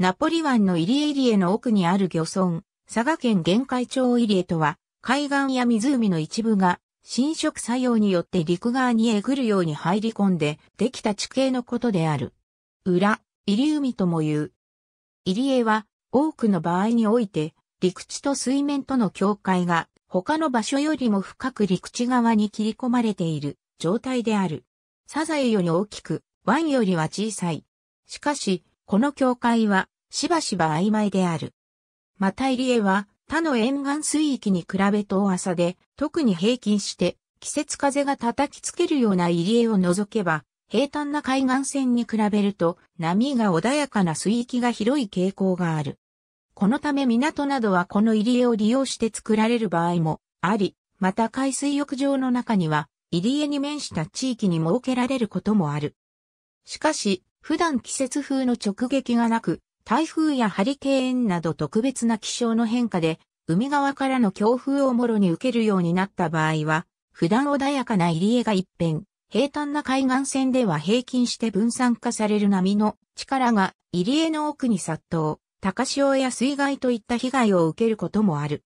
ナポリ湾の入江入江の奥にある漁村、佐賀県玄海町入江とは、海岸や湖の一部が侵食作用によって陸側にえぐるように入り込んでできた地形のことである。裏、入海とも言う。入江は多くの場合において陸地と水面との境界が他の場所よりも深く陸地側に切り込まれている状態である。サザエより大きく、湾よりは小さい。しかし、この境界はしばしば曖昧である。また入江は他の沿岸水域に比べ遠浅で、特に平均して季節風が叩きつけるような入江を除けば、平坦な海岸線に比べると波が穏やかな水域が広い傾向がある。このため港などはこの入江を利用して作られる場合もあり、また海水浴場の中には入江に面した地域に設けられることもある。しかし、普段季節風の直撃がなく、台風やハリケーンなど特別な気象の変化で、海側からの強風をもろに受けるようになった場合は、普段穏やかな入り江が一変、平坦な海岸線では平均して分散化される波の力が入り江の奥に殺到、高潮や水害といった被害を受けることもある。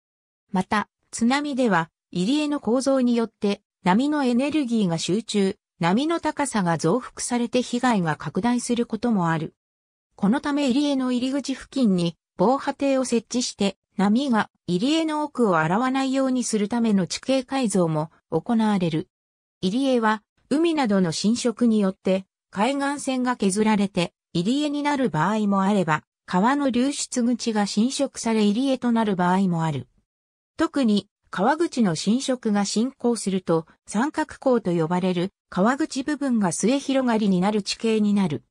また、津波では入り江の構造によって波のエネルギーが集中、波の高さが増幅されて被害が拡大することもある。このため入江の入り口付近に防波堤を設置して波が入江の奥を洗わないようにするための地形改造も行われる。入江は海などの浸食によって海岸線が削られて入江になる場合もあれば川の流出口が侵食され入江となる場合もある。特に川口の侵食が進行すると、三角港と呼ばれる川口部分が末広がりになる地形になる。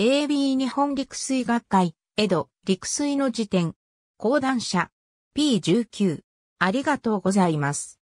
AB 日本陸水学会、江戸、陸水の辞典、講談社、P19。ありがとうございます。